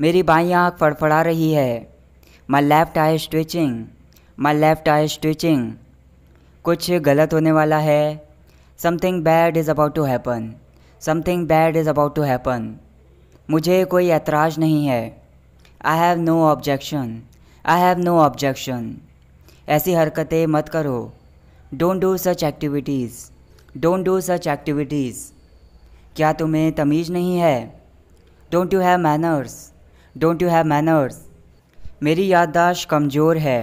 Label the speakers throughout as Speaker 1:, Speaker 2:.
Speaker 1: मेरी बाई आँख फड़फड़ा रही है my left I स्ट्विचिंग my left आई स्ट्विचिंग कुछ गलत होने वाला है something bad is about to happen something bad is about to happen मुझे कोई ऐतराज़ नहीं है I have no objection I have no objection ऐसी हरकतें मत करो don't do such activities don't do such activities क्या तुम्हें तमीज़ नहीं है don't you have manners don't you have manners मेरी याददाश्त कमज़ोर है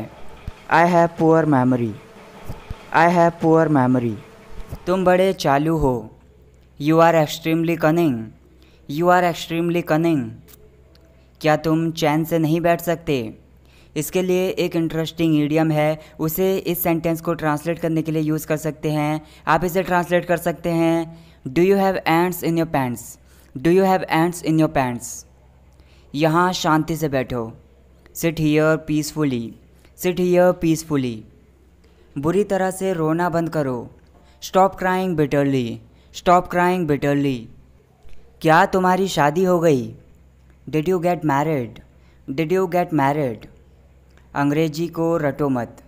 Speaker 1: I have poor memory I have poor memory तुम बड़े चालू हो you are extremely cunning you are extremely cunning क्या तुम चैन से नहीं बैठ सकते इसके लिए एक इंटरेस्टिंग ईडियम है उसे इस सेंटेंस को ट्रांसलेट करने के लिए यूज़ कर सकते हैं आप इसे ट्रांसलेट कर सकते हैं do you have ants in your pants do you have ants in your pants यहाँ शांति से बैठो sit here peacefully sit here peacefully बुरी तरह से रोना बंद करो stop crying bitterly stop crying bitterly क्या तुम्हारी शादी हो गई did you get married did you get married अंग्रेजी को रटो मत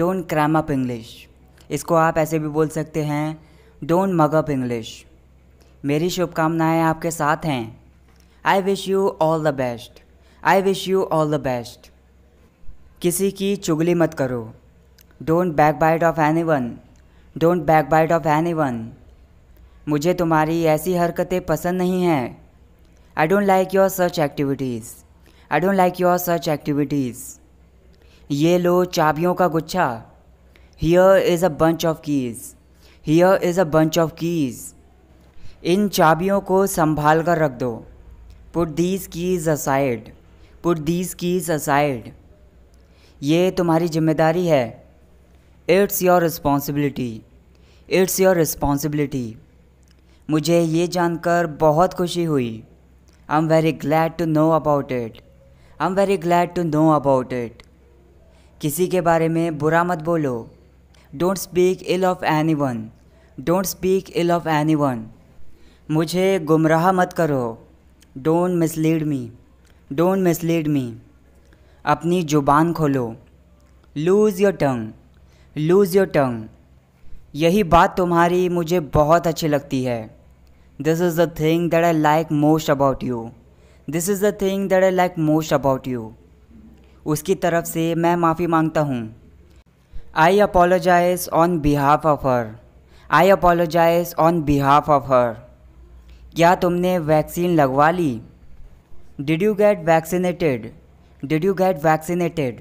Speaker 1: डोंट क्रैम अप इंग्लिश इसको आप ऐसे भी बोल सकते हैं डोंट मग अप इंग्लिश मेरी शुभकामनाएं आपके साथ हैं I wish you all the best I wish you all the best किसी की चुगली मत करो don't back bite of anyone don't back bite of anyone मुझे तुम्हारी ऐसी हरकतें पसंद नहीं हैं I don't like your search activities I don't like your search activities ये लो चाबियों का गुच्छा here is a bunch of keys here is a bunch of keys इन चाबियों को संभाल कर रख दो put these keys aside put these keys aside ये तुम्हारी जिम्मेदारी है it's your responsibility it's your responsibility मुझे ये जानकर बहुत खुशी हुई I am very glad to know about it I am very glad to know about it किसी के बारे में बुरा मत बोलो don't speak ill of anyone don't speak ill of anyone मुझे गुमराह मत करो don't mislead me don't mislead me अपनी ज़ुबान खोलो loose your tongue loose your tongue यही बात तुम्हारी मुझे बहुत अच्छी लगती है this is the thing that I like most about you this is the thing that I like most about you उसकी तरफ से मैं माफ़ी मांगता हूँ I apologise on behalf of her I apologise on behalf of her क्या तुमने vaccine लगवा ली did you get vaccinated did you get vaccinated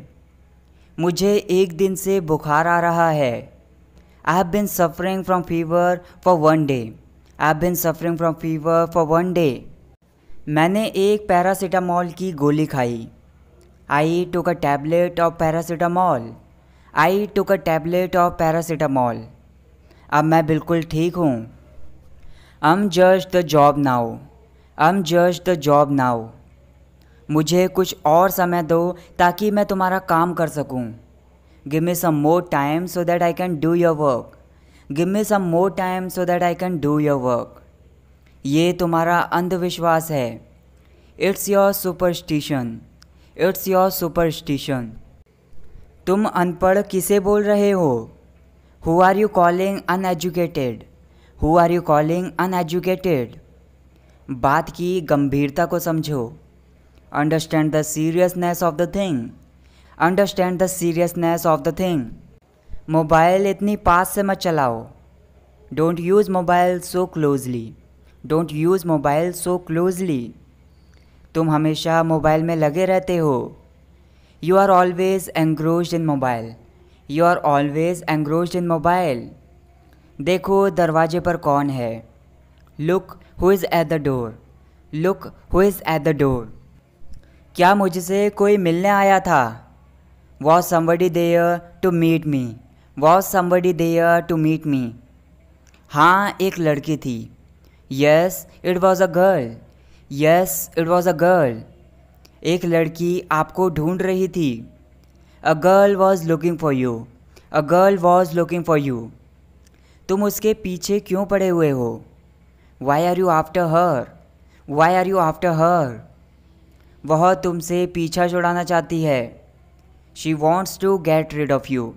Speaker 1: मुझे एक दिन से बुखार आ रहा है I have been suffering from fever for one day I have been suffering from fever for one day मैंने एक पैरासीटामॉल की गोली खाई I took a tablet of paracetamol I took a tablet of paracetamol अब मैं बिल्कुल ठीक हूँ आम जज द जॉब नाउ आम जज द जॉब नाउ मुझे कुछ और समय दो ताकि मैं तुम्हारा काम कर सकूँ give me some more time so that I can do your work give me some more time so that I can do your work ये तुम्हारा अंधविश्वास है it's your superstition it's your superstition तुम अनपढ़ किसे बोल रहे हो who are you calling uneducated who are you calling uneducated बात की गंभीरता को समझो understand the seriousness of the thing understand the seriousness of the thing mobile इतनी पास से मत चलाओ don't use mobile so closely don't use mobile so closely तुम हमेशा मोबाइल में लगे रहते हो you are always engrossed in mobile you are always engrossed in mobile देखो दरवाजे पर कौन है look who is at the door look who is at the door क्या मुझसे कोई मिलने आया था was somebody there to meet me was somebody there to meet मी हाँ एक लड़की थी yes it was a girl yes it was a girl एक लड़की आपको ढूंढ रही थी a girl was looking for you a girl was looking for you तुम उसके पीछे क्यों पड़े हुए हो why are you after her why are you after her वह तुमसे पीछा छुड़ाना चाहती है she wants to get rid of you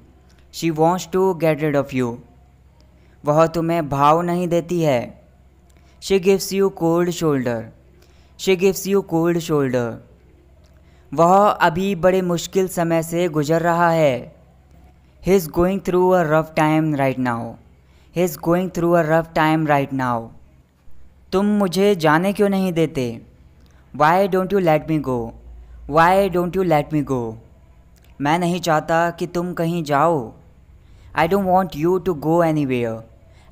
Speaker 1: she wants to get rid of you वह तुम्हें भाव नहीं देती है she gives you cold shoulder she gives you cold shoulder वह अभी बड़े मुश्किल समय से गुजर रहा है he is going through a rough time right now he is going through a rough time right now तुम मुझे जाने क्यों नहीं देते why don't you let me go why don't you let me go मैं नहीं चाहता कि तुम कहीं जाओ I don't want you to go anywhere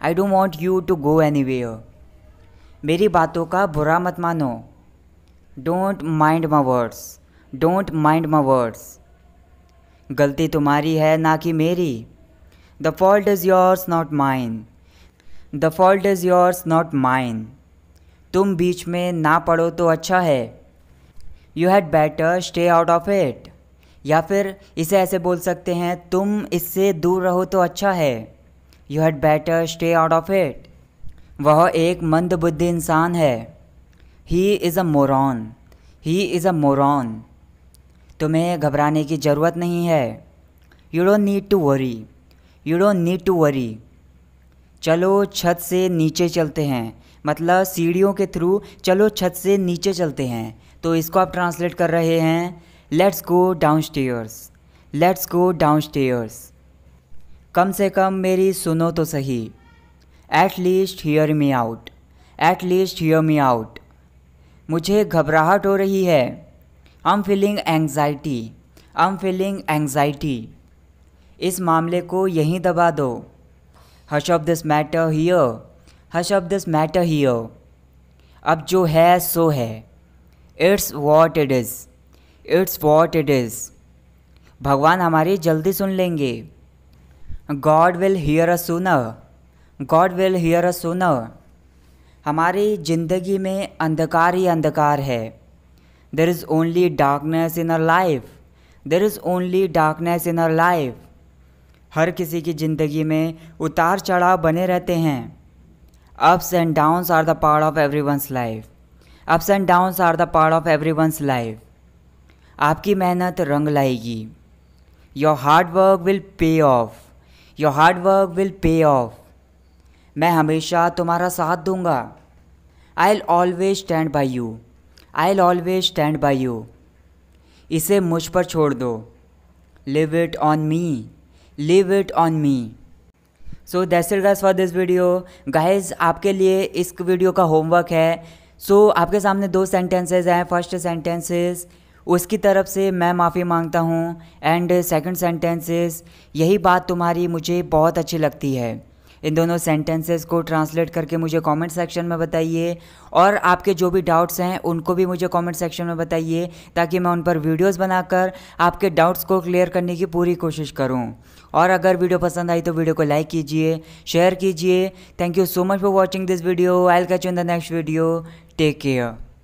Speaker 1: I don't want you to go anywhere मेरी बातों का बुरा मत मानो don't mind my words don't mind my words गलती तुम्हारी है ना कि मेरी The fault is yours, not mine. The fault is yours, not mine. तुम बीच में ना पढ़ो तो अच्छा है you had better stay out of it या फिर इसे ऐसे बोल सकते हैं तुम इससे दूर रहो तो अच्छा है you had better stay out of it वह एक मंद बुद्धि इंसान है he is a moron he is a moron तुम्हें घबराने की ज़रूरत नहीं है you don't need to worry you don't need to worry चलो छत से नीचे चलते हैं मतलब सीढ़ियों के थ्रू चलो छत से नीचे चलते हैं तो इसको आप ट्रांसलेट कर रहे हैं let's go down stairs let's go down stairs कम से कम मेरी सुनो तो सही at least hear me out at least hear me out मुझे घबराहट हो रही है I am feeling anxiety I am feeling anxiety इस मामले को यहीं दबा दो hush of this matter here hush of this matter here अब जो है सो है it's what it is it's what it is भगवान हमारी जल्दी सुन लेंगे गॉड विल हियर अ सुनर गॉड विल हियर अ सुनर हमारी ज़िंदगी में अंधकार ही अंधकार है there is only darkness in our life there is only darkness in our life हर किसी की ज़िंदगी में उतार चढ़ाव बने रहते हैं ups and downs are the part of everyone's life ups and downs are the part of everyone's life आपकी मेहनत रंग लाएगी your hard work will pay off your hard work will pay off मैं हमेशा तुम्हारा साथ दूंगा आई I'll always stand by you I'll always stand by you इसे मुझ पर छोड़ दो leave it on me leave it on me so that's guys for this video guys आपके लिए इस वीडियो का होमवर्क है सो so, आपके सामने दो सेंटेंसेज हैं फर्स्ट सेंटेंसेज उसकी तरफ से मैं माफ़ी मांगता हूँ एंड सेकंड सेंटेंसेस यही बात तुम्हारी मुझे बहुत अच्छी लगती है इन दोनों सेंटेंसेस को ट्रांसलेट करके मुझे कमेंट सेक्शन में बताइए और आपके जो भी डाउट्स हैं उनको भी मुझे कमेंट सेक्शन में बताइए ताकि मैं उन पर वीडियोस बनाकर आपके डाउट्स को क्लियर करने की पूरी कोशिश करूं और अगर वीडियो पसंद आई तो वीडियो को लाइक कीजिए शेयर कीजिए thank you so much for watching this video I catch in the next video take care